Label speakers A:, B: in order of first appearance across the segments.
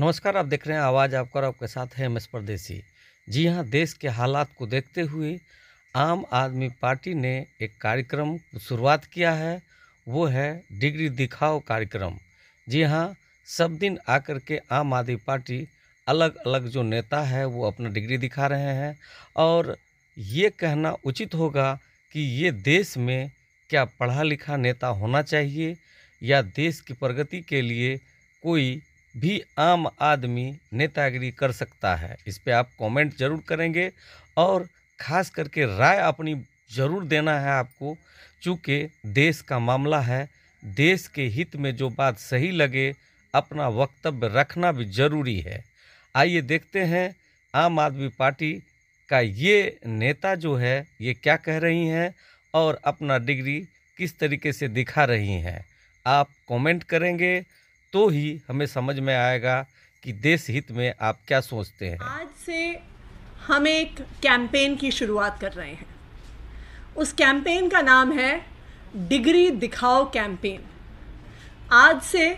A: नमस्कार आप देख रहे हैं आवाज़ आपका और आपके साथ है एम एस परदेसी जी हाँ देश के हालात को देखते हुए आम आदमी पार्टी ने एक कार्यक्रम शुरुआत किया है वो है डिग्री दिखाओ कार्यक्रम जी हाँ सब दिन आकर के आम आदमी पार्टी अलग अलग जो नेता है वो अपना डिग्री दिखा रहे हैं और ये कहना उचित होगा कि ये देश में क्या पढ़ा लिखा नेता होना चाहिए या देश की प्रगति के लिए कोई भी आम आदमी नेतागिरी कर सकता है इस पर आप कमेंट जरूर करेंगे और ख़ास करके राय अपनी ज़रूर देना है आपको चूँकि देश का मामला है देश के हित में जो बात सही लगे अपना वक्तव्य रखना भी ज़रूरी है आइए देखते हैं आम आदमी पार्टी का ये नेता जो है ये क्या कह रही हैं और अपना डिग्री किस तरीके से दिखा रही हैं आप कमेंट करेंगे तो ही हमें समझ में आएगा कि देश हित में आप क्या सोचते हैं
B: आज से हम एक कैंपेन की शुरुआत कर रहे हैं उस कैंपेन का नाम है डिग्री दिखाओ कैंपेन आज से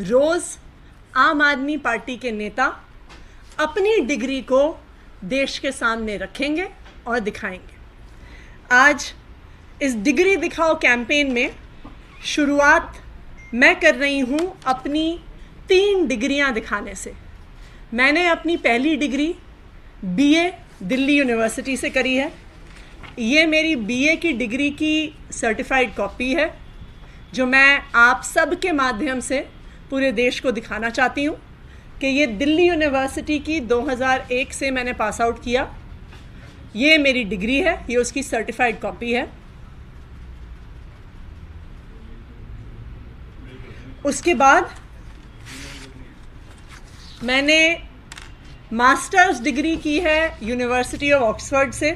B: रोज़ आम आदमी पार्टी के नेता अपनी डिग्री को देश के सामने रखेंगे और दिखाएंगे आज इस डिग्री दिखाओ कैंपेन में शुरुआत मैं कर रही हूँ अपनी तीन डिग्रियाँ दिखाने से मैंने अपनी पहली डिग्री बीए दिल्ली यूनिवर्सिटी से करी है ये मेरी बीए की डिग्री की सर्टिफाइड कॉपी है जो मैं आप सब के माध्यम से पूरे देश को दिखाना चाहती हूँ कि ये दिल्ली यूनिवर्सिटी की 2001 से मैंने पास आउट किया ये मेरी डिग्री है ये उसकी सर्टिफाइड कॉपी है उसके बाद मैंने मास्टर्स डिग्री की है यूनिवर्सिटी ऑफ ऑक्सफर्ड से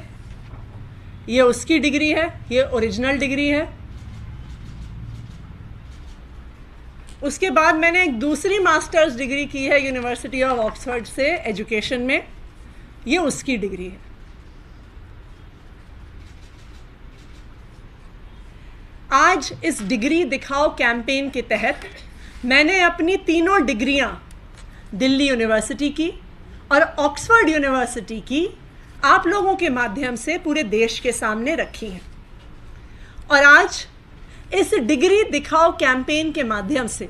B: ये उसकी डिग्री है ये ओरिजिनल डिग्री है उसके बाद मैंने एक दूसरी मास्टर्स डिग्री की है यूनिवर्सिटी ऑफ ऑक्सफर्ड से एजुकेशन में ये उसकी डिग्री है आज इस डिग्री दिखाओ कैंपेन के तहत मैंने अपनी तीनों डिग्रियां दिल्ली यूनिवर्सिटी की और ऑक्सफोर्ड यूनिवर्सिटी की आप लोगों के माध्यम से पूरे देश के सामने रखी हैं और आज इस डिग्री दिखाओ कैंपेन के माध्यम से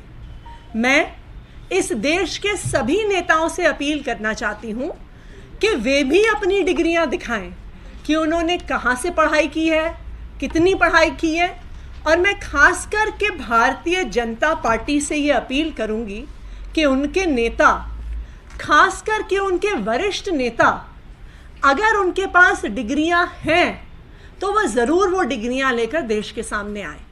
B: मैं इस देश के सभी नेताओं से अपील करना चाहती हूँ कि वे भी अपनी डिग्रियाँ दिखाएं कि उन्होंने कहाँ से पढ़ाई की है कितनी पढ़ाई की है और मैं खास कर के भारतीय जनता पार्टी से ये अपील करूँगी कि उनके नेता खास कर के उनके वरिष्ठ नेता अगर उनके पास डिग्रियां हैं तो वह ज़रूर वो डिग्रियां लेकर देश के सामने आए